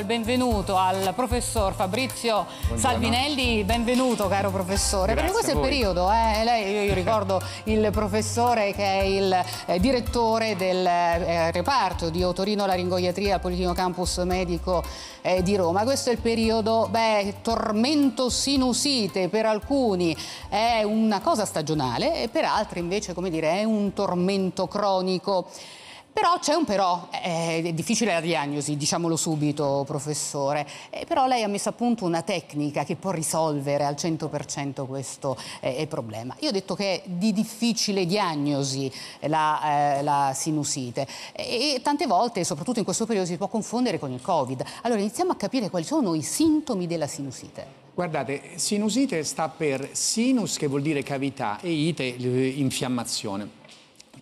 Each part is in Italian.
Il benvenuto al professor Fabrizio Buongiorno. Salvinelli, benvenuto caro professore, Grazie perché questo è il periodo, eh? Lei, io, io, ricordo il professore che è il eh, direttore del eh, reparto di Otorino Laringoiatria al Politino Campus Medico eh, di Roma, questo è il periodo, beh, tormento sinusite per alcuni è una cosa stagionale e per altri invece, come dire, è un tormento cronico. Però c'è un però, è difficile la diagnosi, diciamolo subito professore, eh, però lei ha messo a punto una tecnica che può risolvere al 100% questo eh, eh, problema. Io ho detto che è di difficile diagnosi eh, la, eh, la sinusite e, tante volte, soprattutto in questo periodo, si può confondere con il Covid. Allora iniziamo a capire quali sono i sintomi della sinusite. Guardate, sinusite sta per sinus che vuol dire cavità e ite infiammazione.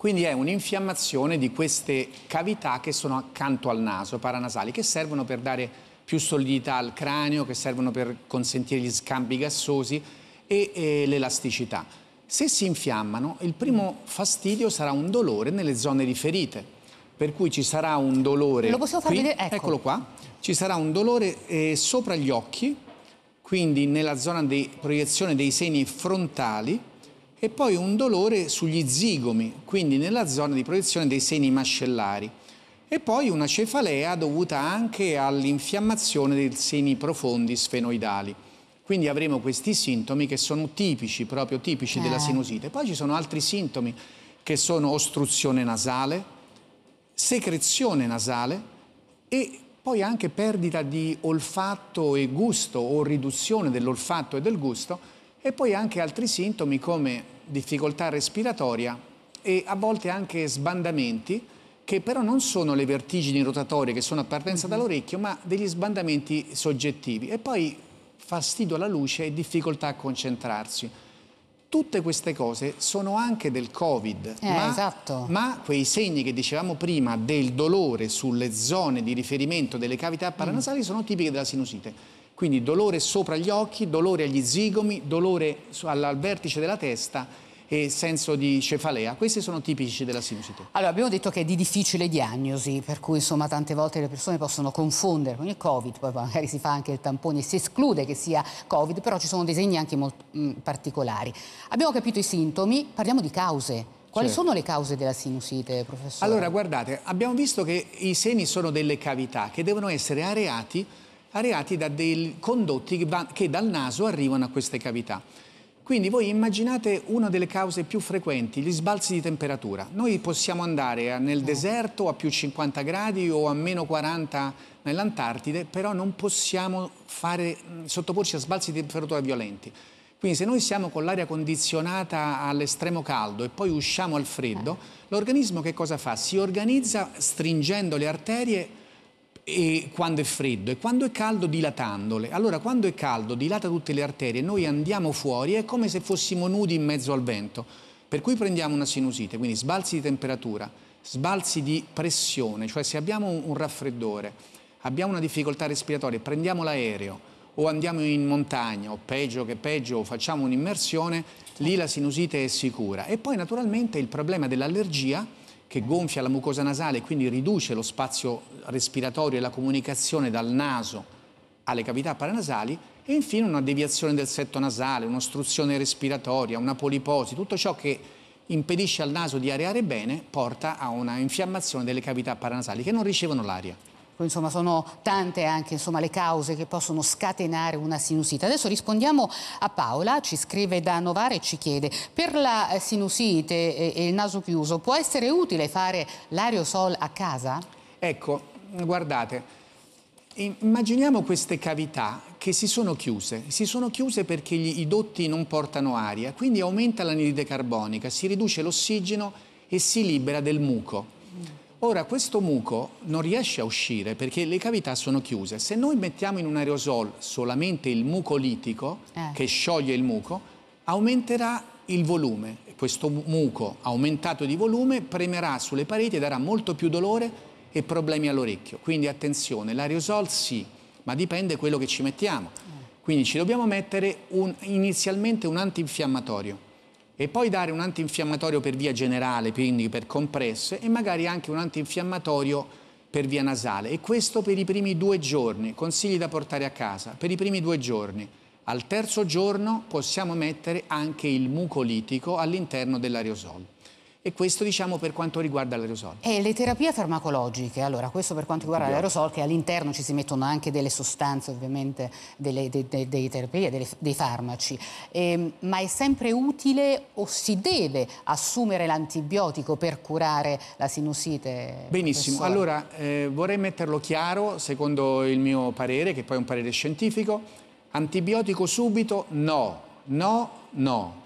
Quindi è un'infiammazione di queste cavità che sono accanto al naso, paranasali, che servono per dare più solidità al cranio, che servono per consentire gli scambi gassosi e, e l'elasticità. Se si infiammano, il primo fastidio sarà un dolore nelle zone riferite per cui ci sarà un dolore. Lo possiamo far vedere? Ecco. Eccolo qua. Ci sarà un dolore eh, sopra gli occhi, quindi nella zona di proiezione dei seni frontali e poi un dolore sugli zigomi, quindi nella zona di proiezione dei seni mascellari e poi una cefalea dovuta anche all'infiammazione dei seni profondi sfenoidali. Quindi avremo questi sintomi che sono tipici, proprio tipici eh. della sinusite. Poi ci sono altri sintomi che sono ostruzione nasale, secrezione nasale e poi anche perdita di olfatto e gusto o riduzione dell'olfatto e del gusto e poi anche altri sintomi come difficoltà respiratoria e a volte anche sbandamenti che però non sono le vertigini rotatorie che sono a partenza mhm. dall'orecchio, ma degli sbandamenti soggettivi. E poi fastidio alla luce e difficoltà a concentrarsi. Tutte queste cose sono anche del Covid, eh, ma, esatto. ma, quei segni che dicevamo prima del dolore sulle zone di riferimento delle cavità paranasali mm. sono tipiche della sinusite. Quindi dolore sopra gli occhi, dolore agli zigomi, dolore al vertice della testa e senso di cefalea. Questi sono tipici della sinusite. Allora, abbiamo detto che è di difficile diagnosi, per cui insomma tante volte le persone possono confondere con il Covid, poi magari si fa anche il tampone, e si esclude che sia Covid, però ci sono disegni anche molto mh, mm, particolari. Abbiamo capito i sintomi, parliamo di cause. Quali certo. sono le cause della sinusite, professore? Allora, guardate, abbiamo visto che i seni sono delle cavità che devono essere areati arrivati da dei condotti che, va, che dal naso arrivano a queste cavità. Quindi voi immaginate una delle cause più frequenti, gli sbalzi di temperatura. Noi possiamo andare nel mm. deserto a più 50 gradi o a meno 40 nell'Antartide, però non possiamo fare, mm, sottoporci a sbalzi di temperatura violenti. Quindi se noi siamo con l'aria condizionata all'estremo caldo e poi usciamo al freddo, eh. l'organismo che cosa fa? Si organizza stringendo le arterie e quando è freddo e quando è caldo dilatandole. Allora quando è caldo dilata tutte le arterie, noi andiamo fuori, è come se fossimo nudi in mezzo al vento, per cui prendiamo una sinusite, quindi sbalzi di temperatura, sbalzi di pressione, cioè se abbiamo un raffreddore, abbiamo una difficoltà respiratoria, prendiamo l'aereo o andiamo in montagna o peggio che peggio facciamo un'immersione, lì la sinusite è sicura. E poi naturalmente il problema dell'allergia che gonfia la mucosa nasale e quindi riduce lo spazio respiratorio e la comunicazione dal naso alle cavità paranasali e infine una deviazione del setto nasale, un'ostruzione respiratoria, una poliposi, tutto ciò che impedisce al naso di areare bene porta a una infiammazione delle cavità paranasali che non ricevono l'aria. Ecco, insomma, sono tante anche insomma, le cause che possono scatenare una sinusite. Adesso rispondiamo a Paola, ci scrive da Novara e ci chiede, per la eh, sinusite e il naso chiuso può essere utile fare l'aerosol a casa? Ecco, guardate, Immaginiamo queste cavità che si sono chiuse, si sono chiuse perché gli, i dotti non portano aria, quindi aumenta l'anidride carbonica, si riduce l'ossigeno e si libera del muco. Ora, questo muco non riesce a uscire perché le cavità sono chiuse. Se noi mettiamo in un aerosol solamente il muco litico, eh. che scioglie il muco, aumenterà il volume. Questo muco aumentato di volume premerà sulle pareti e darà molto più dolore e problemi all'orecchio. Quindi attenzione, l'aerosol sì, ma dipende quello che ci mettiamo. Eh. Quindi ci dobbiamo mettere un, inizialmente un antinfiammatorio e poi dare un antinfiammatorio per via generale, quindi per compresse, e magari anche un antinfiammatorio per via nasale. E questo per i primi due giorni, consigli da portare a casa, per i primi due giorni. Al terzo giorno possiamo mettere anche il mucolitico all'interno dell'aerosol e questo diciamo per quanto riguarda l'aerosol. E le terapie farmacologiche, allora questo per quanto riguarda l'aerosol che all'interno ci si mettono anche delle sostanze ovviamente, delle, de, de, de terapie, delle, dei farmaci, e, ehm, ma è sempre utile o si deve assumere l'antibiotico per curare la sinusite? Benissimo, professore? allora eh, vorrei metterlo chiaro secondo il mio parere, che poi è un parere scientifico, antibiotico subito no, no, no.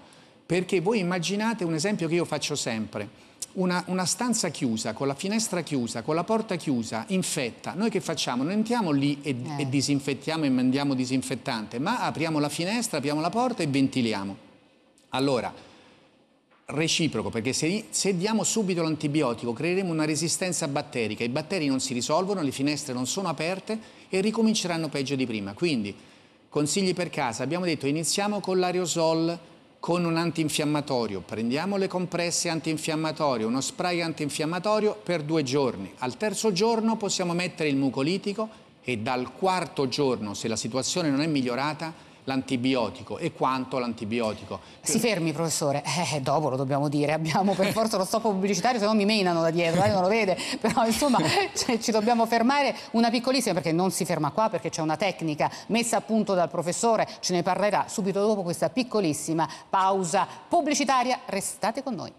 Perché voi immaginate un esempio che io faccio sempre. Una, una, stanza chiusa, con la finestra chiusa, con la porta chiusa, infetta, noi che facciamo? Non entriamo lì e, eh. e disinfettiamo e mandiamo disinfettante, ma apriamo la finestra, apriamo la porta e ventiliamo. Allora, reciproco, perché se, se diamo subito l'antibiotico creeremo una resistenza batterica, i batteri non si risolvono, le finestre non sono aperte e ricominceranno peggio di prima. Quindi, consigli per casa, abbiamo detto iniziamo con l'aerosol, con un antinfiammatorio, prendiamo le compresse antinfiammatorie, uno spray antinfiammatorio per due giorni. Al terzo giorno possiamo mettere il mucolitico e dal quarto giorno, se la situazione non è migliorata, l'antibiotico e quanto l'antibiotico. Si fermi professore, eh, eh, dopo lo dobbiamo dire, abbiamo per forza lo stop pubblicitario, se no mi menano da dietro, lei eh, non lo vede, però insomma cioè, ci dobbiamo fermare una piccolissima perché non si ferma qua perché c'è una tecnica messa a punto dal professore, ce ne parlerà subito dopo questa piccolissima pausa pubblicitaria, restate con noi.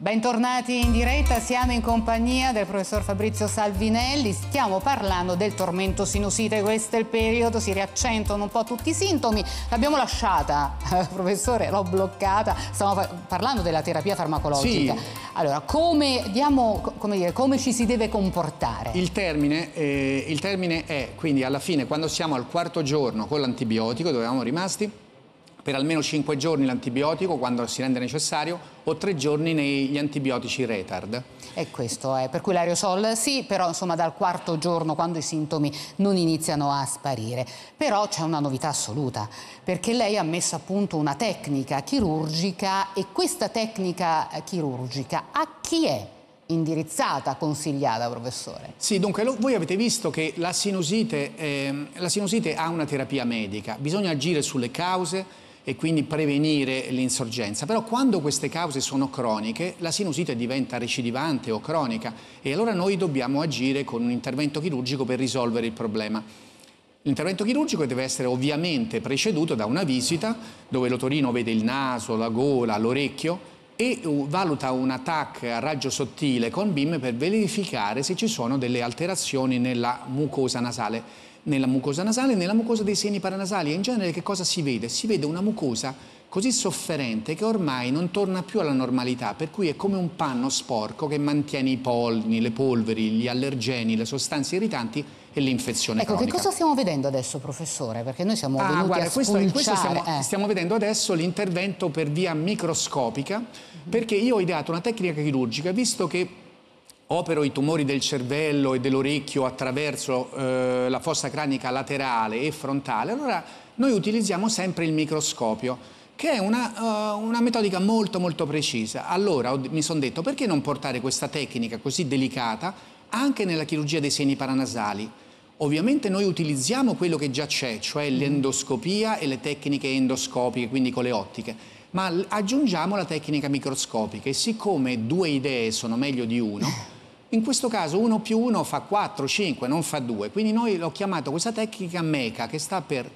Bentornati in diretta, siamo in compagnia del professor Fabrizio Salvinelli, stiamo parlando del tormento sinusite, questo è il periodo, si riaccentuano un po' tutti i sintomi, l'abbiamo lasciata, professore, l'ho bloccata, stiamo parlando della terapia farmacologica. Sì. Allora, come, diamo, come, dire, come, ci si deve comportare? Il termine, eh, il termine è, quindi alla fine, quando siamo al quarto giorno con l'antibiotico, dove eravamo rimasti? per almeno 5 giorni l'antibiotico quando si rende necessario o 3 giorni negli antibiotici retard. E questo è, per cui l'aerosol sì, però insomma dal quarto giorno quando i sintomi non iniziano a sparire. Però c'è una novità assoluta, perché lei ha messo a punto una tecnica chirurgica e questa tecnica chirurgica a chi è? indirizzata, consigliata, professore? Sì, dunque lo, voi avete visto che la sinusite, eh, la sinusite ha una terapia medica, bisogna agire sulle cause, e quindi prevenire l'insorgenza. Però quando queste cause sono croniche, la sinusite diventa recidivante o cronica e allora noi dobbiamo agire con un intervento chirurgico per risolvere il problema. L'intervento chirurgico deve essere ovviamente preceduto da una visita dove l'otorino vede il naso, la gola, l'orecchio e uh, valuta un TAC a raggio sottile con BIM per verificare se ci sono delle alterazioni nella mucosa nasale nella mucosa nasale e nella mucosa dei seni paranasali. in genere che cosa si vede? Si vede una mucosa così sofferente che ormai non torna più alla normalità, per cui è come un panno sporco che mantiene i polni, le polveri, gli allergeni, le sostanze irritanti e l'infezione ecco, cronica. che cosa stiamo vedendo adesso, professore? Perché noi siamo ah, guarda, questo, questo stiamo, eh. stiamo, vedendo adesso l'intervento per via microscopica, perché io ho ideato una tecnica chirurgica, visto che opero i tumori del cervello e dell'orecchio attraverso eh, la fossa cranica laterale e frontale, allora noi utilizziamo sempre il microscopio che è una, uh, una metodica molto molto precisa. Allora mi sono detto perché non portare questa tecnica così delicata anche nella chirurgia dei seni paranasali? Ovviamente noi utilizziamo quello che già c'è, cioè mm. l'endoscopia e le tecniche endoscopiche, quindi con le ottiche, ma aggiungiamo la tecnica microscopica e siccome due idee sono meglio di uno, In questo caso 1 più 1 fa 4, 5, non fa 2, quindi noi l'ho chiamato questa tecnica MECA che sta per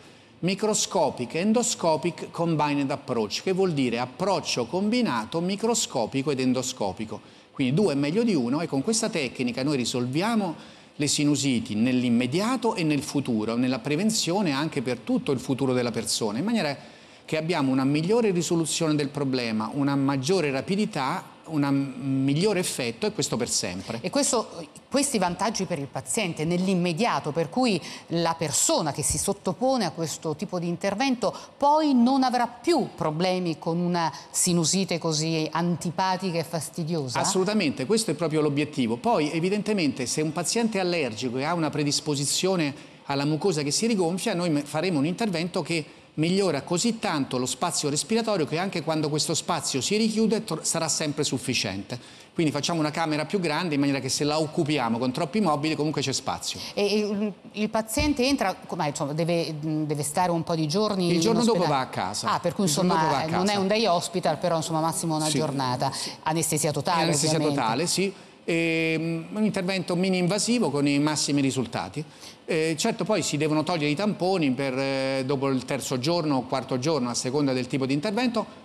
microscopic endoscopic combined approach, che vuol dire approccio combinato microscopico ed endoscopico. Quindi 2 è meglio di 1 e con questa tecnica noi risolviamo le sinusiti nell'immediato e nel futuro, nella prevenzione anche per tutto il futuro della persona, in maniera che abbiamo una migliore risoluzione del problema, una maggiore rapidità un migliore effetto e questo per sempre. E questo, questi vantaggi per il paziente nell'immediato, per cui la persona che si sottopone a questo tipo di intervento poi non avrà più problemi con una sinusite così antipatica e fastidiosa? Assolutamente, questo è proprio l'obiettivo. Poi evidentemente se un paziente è allergico e ha una predisposizione alla mucosa che si rigonfia, noi faremo un intervento che migliora così tanto lo spazio respiratorio che anche quando questo spazio si richiude sarà sempre sufficiente. Quindi facciamo una camera più grande in maniera che se la occupiamo con troppi mobili comunque c'è spazio. E il, il paziente entra, insomma, deve, mm, deve, stare un po' di giorni? Il giorno dopo va a casa. Ah, per cui insomma non è un day hospital, però insomma massimo una sì. giornata. Anestesia totale? È anestesia ovviamente. totale, sì e, ehm, un intervento mini invasivo con i massimi risultati. Eh, certo poi si devono togliere i tamponi per, eh, dopo il terzo giorno o quarto giorno a seconda del tipo di intervento,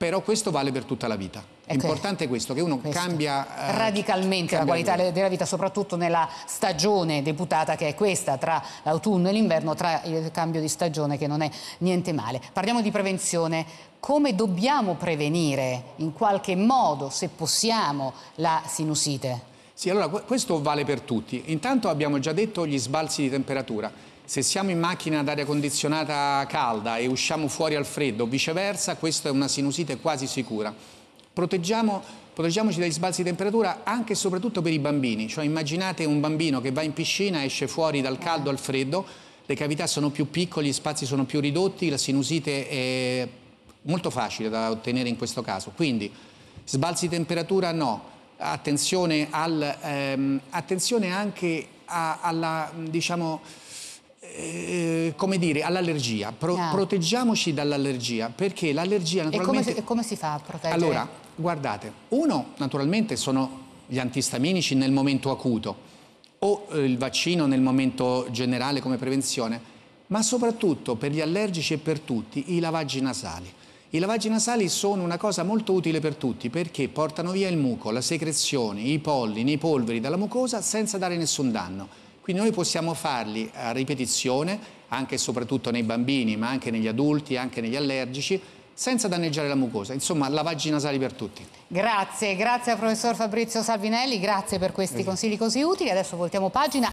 però questo vale per tutta la vita. È okay. importante questo, che uno questo. cambia... Eh, Radicalmente cambia la qualità vita. della vita, soprattutto nella stagione deputata che è questa, tra l'autunno e l'inverno, tra il cambio di stagione che non è niente male. Parliamo di prevenzione. Come dobbiamo prevenire in qualche modo, se possiamo, la sinusite? Sì, allora questo vale per tutti. Intanto abbiamo già detto gli sbalzi di temperatura. Se siamo in macchina ad aria condizionata calda e usciamo fuori al freddo, viceversa, questa è una sinusite quasi sicura. Proteggiamo, proteggiamoci dagli sbalzi di temperatura anche e soprattutto per i bambini. Cioè immaginate un bambino che va in piscina, esce fuori dal caldo al freddo, le cavità sono più piccole, gli spazi sono più ridotti, la sinusite è molto facile da ottenere in questo caso. Quindi sbalzi di temperatura no, attenzione, al, ehm, attenzione anche a, alla, diciamo, eh, come dire, all'allergia. Pro ah. Proteggiamoci dall'allergia, perché l'allergia naturalmente... E come, si, come si fa a proteggere? Allora, guardate, uno naturalmente sono gli antistaminici nel momento acuto o eh, il vaccino nel momento generale come prevenzione, ma soprattutto per gli allergici e per tutti i lavaggi nasali. I lavaggi nasali sono una cosa molto utile per tutti perché portano via il muco, la secrezione, i pollini, i polveri dalla mucosa senza dare nessun danno. Quindi noi possiamo farli a ripetizione, anche e soprattutto nei bambini, ma anche negli adulti, anche negli allergici, senza danneggiare la mucosa. Insomma, lavaggi nasali per tutti. Grazie, grazie al professor Fabrizio Salvinelli, grazie per questi esatto. consigli così utili. Adesso voltiamo pagina.